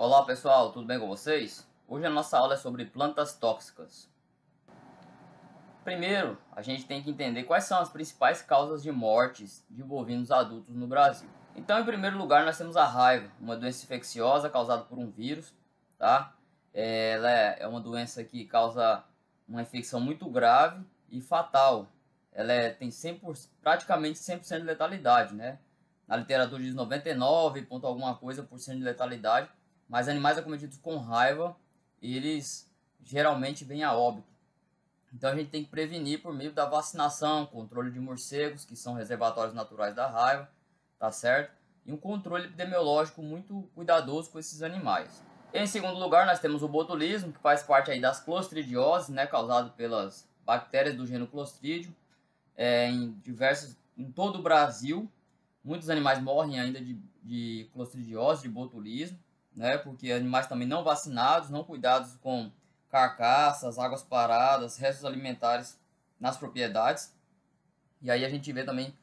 Olá pessoal, tudo bem com vocês? Hoje a nossa aula é sobre plantas tóxicas. Primeiro, a gente tem que entender quais são as principais causas de mortes de bovinos adultos no Brasil. Então, em primeiro lugar, nós temos a raiva, uma doença infecciosa causada por um vírus, tá? É, ela é, é uma doença que causa uma infecção muito grave e fatal. Ela é, tem 100%, praticamente 100% de letalidade, né? Na literatura diz 99 ponto alguma coisa por cento de letalidade, mas animais acometidos com raiva, eles geralmente vêm a óbito. Então a gente tem que prevenir por meio da vacinação, controle de morcegos, que são reservatórios naturais da raiva, tá certo? E um controle epidemiológico muito cuidadoso com esses animais. Em segundo lugar, nós temos o botulismo, que faz parte aí das clostridioses, né, causado pelas bactérias do gênero clostridio é, em diversos, em todo o Brasil. Muitos animais morrem ainda de, de clostridiose, de botulismo né? Porque animais também não vacinados, não cuidados com carcaças, águas paradas, restos alimentares nas propriedades. E aí a gente vê também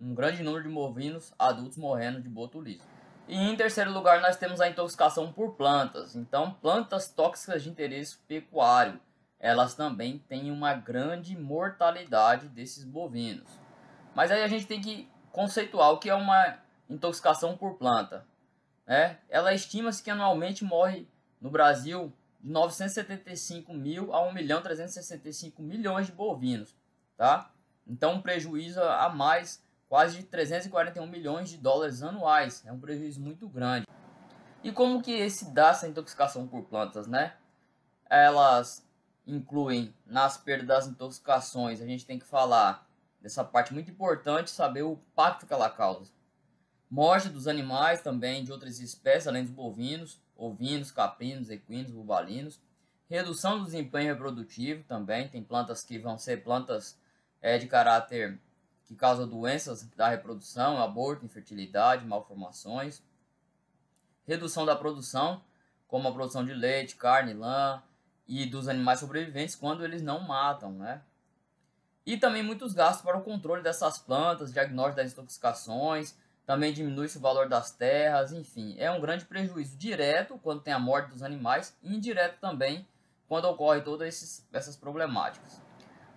um grande número de bovinos adultos morrendo de botulismo. E em terceiro lugar, nós temos a intoxicação por plantas. Então, plantas tóxicas de interesse pecuário, elas também têm uma grande mortalidade desses bovinos. Mas aí a gente tem que conceituar o que é uma intoxicação por planta. Né? Ela estima-se que anualmente morre no Brasil de 975 mil a 1 milhão 365 milhões de bovinos, tá? Então um prejuízo a mais quase de 341 milhões de dólares anuais, é um prejuízo muito grande. E como que se dá essa intoxicação por plantas, né? Elas incluem nas perdas das intoxicações, a gente tem que falar dessa parte muito importante, saber o pacto que ela causa. Morte dos animais também de outras espécies, além dos bovinos, ovinos, caprinos, equinos, bubalinos. Redução do desempenho reprodutivo também. Tem plantas que vão ser plantas é, de caráter que causam doenças da reprodução, aborto, infertilidade, malformações. Redução da produção, como a produção de leite, carne, lã e dos animais sobreviventes quando eles não matam, né? E também muitos gastos para o controle dessas plantas, diagnóstico das intoxicações, também diminui-se o valor das terras, enfim, é um grande prejuízo direto quando tem a morte dos animais, e indireto também quando ocorre todas esses, essas problemáticas.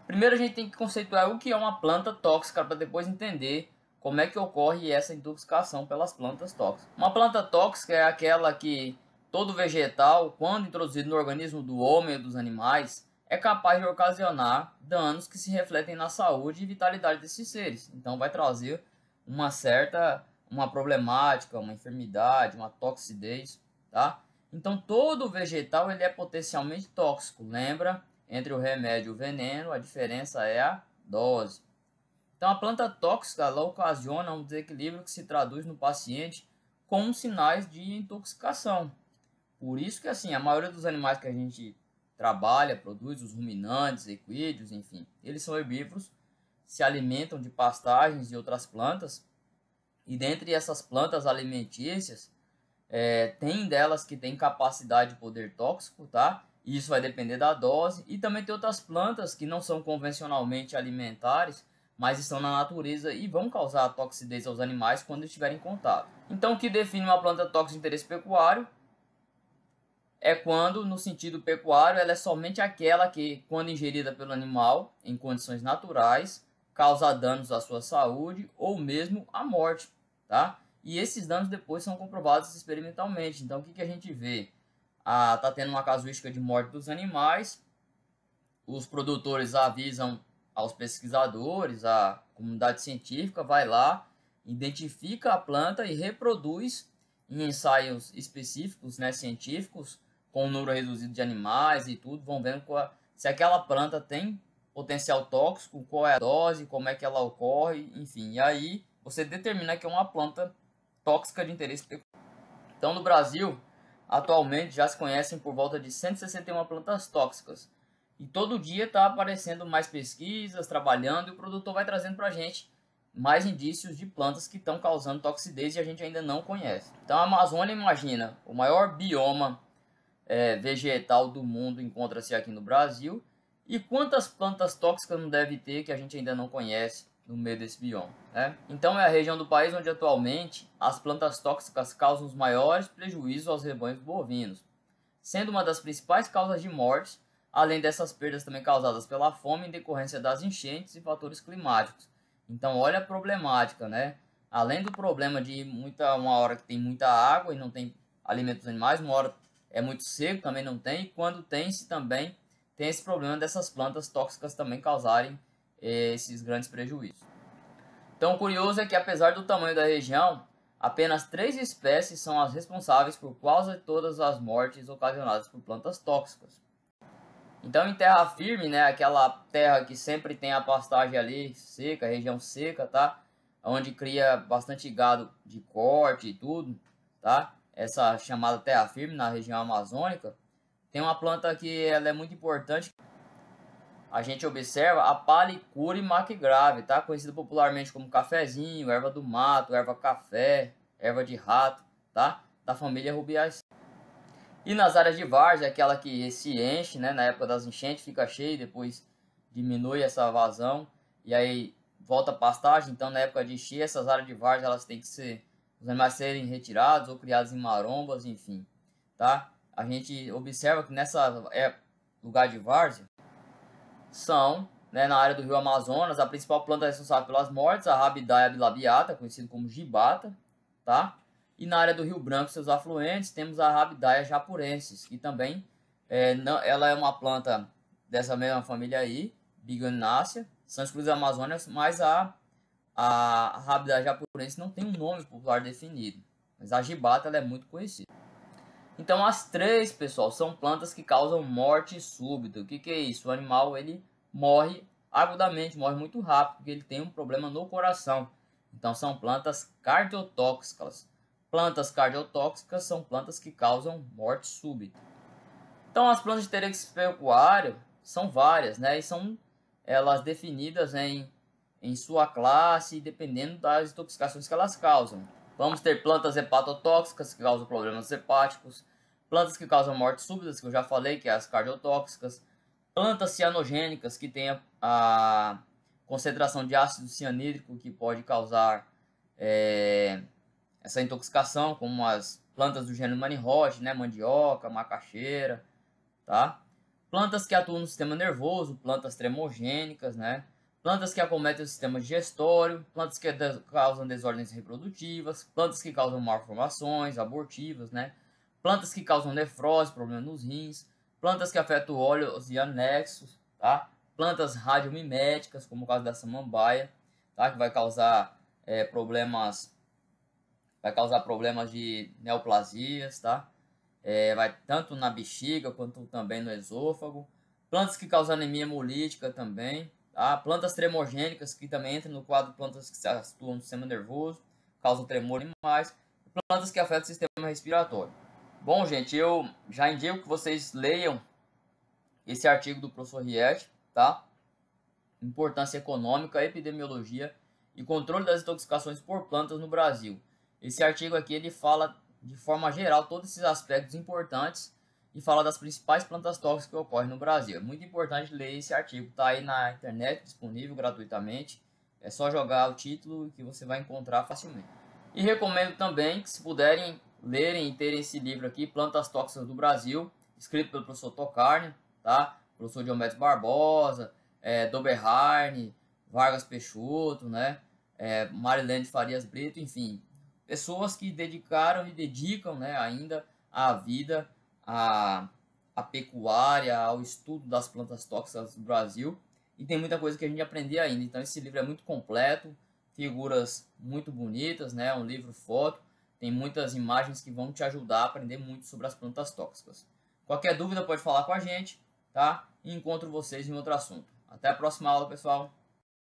Primeiro a gente tem que conceituar o que é uma planta tóxica para depois entender como é que ocorre essa intoxicação pelas plantas tóxicas. Uma planta tóxica é aquela que todo vegetal, quando introduzido no organismo do homem ou dos animais, é capaz de ocasionar danos que se refletem na saúde e vitalidade desses seres. Então vai trazer uma certa uma problemática, uma enfermidade, uma toxidez, tá? Então todo vegetal ele é potencialmente tóxico. Lembra? Entre o remédio e o veneno, a diferença é a dose. Então a planta tóxica ela ocasiona um desequilíbrio que se traduz no paciente com sinais de intoxicação. Por isso que assim, a maioria dos animais que a gente trabalha, produz, os ruminantes, equídeos, enfim, eles são herbívoros se alimentam de pastagens e outras plantas, e dentre essas plantas alimentícias, é, tem delas que têm capacidade de poder tóxico, tá? E isso vai depender da dose. E também tem outras plantas que não são convencionalmente alimentares, mas estão na natureza e vão causar toxidez aos animais quando estiverem em contato. Então, o que define uma planta tóxica de interesse pecuário é quando, no sentido pecuário, ela é somente aquela que, quando ingerida pelo animal em condições naturais, causar danos à sua saúde ou mesmo à morte, tá? E esses danos depois são comprovados experimentalmente. Então, o que, que a gente vê? Ah, tá tendo uma casuística de morte dos animais, os produtores avisam aos pesquisadores, a comunidade científica vai lá, identifica a planta e reproduz em ensaios específicos, né, científicos, com um número reduzido de animais e tudo, vão vendo se aquela planta tem potencial tóxico, qual é a dose, como é que ela ocorre, enfim. E aí você determina que é uma planta tóxica de interesse Então, no Brasil, atualmente já se conhecem por volta de 161 plantas tóxicas. E todo dia está aparecendo mais pesquisas, trabalhando, e o produtor vai trazendo para a gente mais indícios de plantas que estão causando toxidez e a gente ainda não conhece. Então a Amazônia, imagina, o maior bioma é, vegetal do mundo encontra-se aqui no Brasil e quantas plantas tóxicas não deve ter que a gente ainda não conhece no meio desse bioma? Né? Então é a região do país onde atualmente as plantas tóxicas causam os maiores prejuízos aos rebanhos bovinos, sendo uma das principais causas de mortes, além dessas perdas também causadas pela fome em decorrência das enchentes e fatores climáticos. Então olha a problemática, né? Além do problema de muita uma hora que tem muita água e não tem alimentos animais, uma hora é muito seco, também não tem, e quando tem se também tem esse problema dessas plantas tóxicas também causarem eh, esses grandes prejuízos. Então, curioso é que apesar do tamanho da região, apenas três espécies são as responsáveis por quase todas as mortes ocasionadas por plantas tóxicas. Então, em terra firme, né, aquela terra que sempre tem a pastagem ali seca, região seca, tá? Onde cria bastante gado de corte e tudo, tá? Essa chamada terra firme na região amazônica, tem uma planta que ela é muito importante. A gente observa a palicure macgrave, tá? Conhecida popularmente como cafezinho, erva do mato, erva café, erva de rato, tá? Da família Rubiaceae. E nas áreas de várzea, aquela que se enche, né? Na época das enchentes fica cheia, depois diminui essa vazão e aí volta a pastagem. Então, na época de encher, essas áreas de várzea elas têm que ser os animais serem retirados ou criados em marombas, enfim, tá? a gente observa que nessa é, lugar de várzea são, né, na área do rio Amazonas, a principal planta responsável pelas mortes, a Rabidaia bilabiata, conhecida como gibata, tá? E na área do Rio Branco, seus afluentes, temos a Rabidaia japurensis, que também é, não, ela é uma planta dessa mesma família aí, Biganácea, são excluídas da Amazônia, mas a, a Rabidaia japurensis não tem um nome popular definido. Mas a gibata ela é muito conhecida. Então as três, pessoal, são plantas que causam morte súbita. O que, que é isso? O animal ele morre agudamente, morre muito rápido, porque ele tem um problema no coração. Então são plantas cardiotóxicas. Plantas cardiotóxicas são plantas que causam morte súbita. Então as plantas de terex pecuário são várias, né? E são elas definidas em, em sua classe, dependendo das intoxicações que elas causam. Vamos ter plantas hepatotóxicas que causam problemas hepáticos, plantas que causam mortes súbitas, que eu já falei, que é as cardiotóxicas, plantas cianogênicas que têm a, concentração de ácido cianídrico que pode causar é, essa intoxicação, como as plantas do gênero manihote, né, mandioca, macaxeira, tá? Plantas que atuam no sistema nervoso, plantas tremogênicas, né? plantas que acometem o sistema digestório, plantas que de causam desordens reprodutivas, plantas que causam malformações, abortivas, né? plantas que causam nefrose, problemas nos rins, plantas que afetam óleos e anexos, tá? plantas radiomiméticas, como o caso da samambaia, tá? que vai causar é, problemas vai causar problemas de neoplasias, tá? É, vai tanto na bexiga quanto também no esôfago. Plantas que causam anemia hemolítica também, Tá? Plantas tremogênicas, que também entram no quadro de plantas que atuam no sistema nervoso, causam tremor e mais. Plantas que afetam o sistema respiratório. Bom, gente, eu já indico que vocês leiam esse artigo do professor Riet, tá? Importância econômica, epidemiologia e controle das intoxicações por plantas no Brasil. Esse artigo aqui ele fala de forma geral todos esses aspectos importantes e fala das principais plantas tóxicas que ocorrem no Brasil. É muito importante ler esse artigo, está aí na internet disponível gratuitamente. É só jogar o título que você vai encontrar facilmente. E recomendo também que se puderem lerem e terem esse livro aqui, Plantas Tóxicas do Brasil, escrito pelo professor Tocarne, tá? Professor Diomedes Barbosa, é, Doberharne, Vargas Peixoto, né? É, Marilene Farias Brito, enfim, pessoas que dedicaram e dedicam, né, ainda a vida à, à pecuária, ao estudo das plantas tóxicas do Brasil. E tem muita coisa que a gente aprender ainda. Então esse livro é muito completo, figuras muito bonitas, né? Um livro foto, tem muitas imagens que vão te ajudar a aprender muito sobre as plantas tóxicas. Qualquer dúvida pode falar com a gente, tá? E encontro vocês em outro assunto. Até a próxima aula, pessoal.